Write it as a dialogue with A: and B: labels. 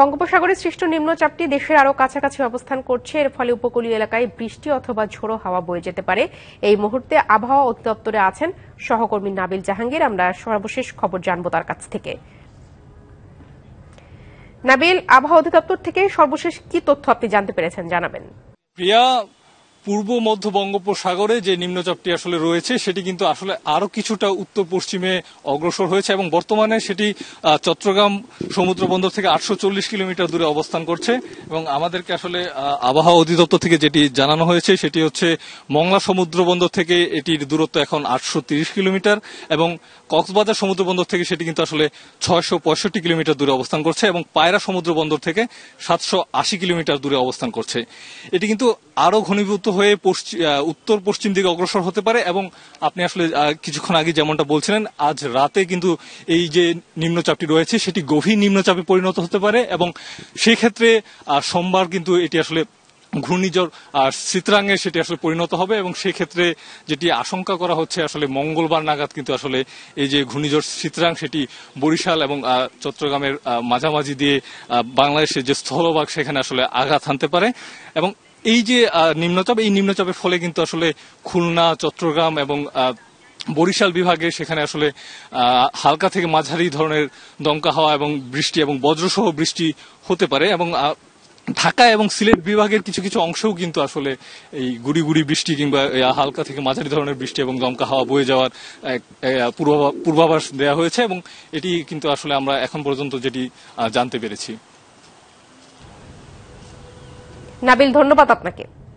A: বঙ্গোপসাগরের সৃষ্ট নিম্নচাপটি দেশের আরও কাছাকাছি অবস্থান করছে এর ফলে উপকূলীয় এলাকায় বৃষ্টি অথবা ঝোড়ো হাওয়া বয়ে যেতে পারে এই মুহূর্তে আবহাওয়া অধিদপ্তরে আছেন সহকর্মী নাবিল জাহাঙ্গীর আমরা সর্বশেষ খবর জানব তার কাছ থেকে নাবিল আবহাওয়া অধিদপ্তর থেকে সর্বশেষ কি তথ্য আপনি জানতে পেরেছেন জানাবেন
B: প্রিয়া পূর্ব মধ্য বঙ্গোপসাগরে যে নিম্নচাপটি আসলে রয়েছে সেটি কিন্তু আসলে আরো কিছুটা উত্তর পশ্চিমে অগ্রসর হয়েছে এবং বর্তমানে সেটি চট্টগ্রাম সমুদ্র বন্দর থেকে আটশো চল্লিশ কিলোমিটার দূরে অবস্থান করছে এবং আমাদেরকে আসলে আবহাওয়া অধিদপ্তর থেকে যেটি জানানো হয়েছে সেটি হচ্ছে মংলা সমুদ্র বন্দর থেকে এটির দূরত্ব এখন আটশো তিরিশ কিলোমিটার এবং কক্সবাজার সমুদ্র বন্দর থেকে সেটি কিন্তু আসলে ছয়শো কিলোমিটার দূরে অবস্থান করছে এবং পায়রা সমুদ্র বন্দর থেকে সাতশো আশি কিলোমিটার দূরে অবস্থান করছে এটি কিন্তু আরও ঘনীভূত হয়ে পশ্চিম উত্তর পশ্চিম দিকে অগ্রসর হতে পারে এবং আপনি আসলে কিছুক্ষণ আগে যেমনটা বলছিলেন আজ রাতে কিন্তু এই যে নিম্নচাপটি রয়েছে সেটি গভীর নিম্নচাপে পরিণত হতে পারে এবং সেক্ষেত্রে সোমবার কিন্তু এটি আসলে ঘূর্ণিঝড় আর চিত্রাঙ্গে সেটি আসলে পরিণত হবে এবং সেক্ষেত্রে যেটি আশঙ্কা করা হচ্ছে আসলে মঙ্গলবার নাগাদ কিন্তু আসলে এই যে ঘূর্ণিঝড় চিত্রাং সেটি বরিশাল এবং চট্টগ্রামের মাঝামাঝি দিয়ে বাংলাদেশের যে স্থলভাগ সেখানে আসলে আঘাত হানতে পারে এবং এই যে নিম্নচাপ এই নিম্নচাপের ফলে কিন্তু আসলে খুলনা চট্টগ্রাম এবং বরিশাল বিভাগে সেখানে আসলে হালকা থেকে মাঝারি ধরনের দমকা হাওয়া এবং বৃষ্টি এবং বজ্রসহ বৃষ্টি হতে পারে এবং ঢাকা এবং সিলেট বিভাগের কিছু কিছু অংশও কিন্তু আসলে এই গুড়ি গুড়ি বৃষ্টি কিংবা হালকা থেকে মাঝারি ধরনের বৃষ্টি এবং দমকা হাওয়া বয়ে যাওয়ার পূর্বাভাস দেওয়া হয়েছে এবং এটি কিন্তু আসলে আমরা এখন পর্যন্ত যেটি জানতে পেরেছি
A: নাবিল ধন্যবাদ আপনাকে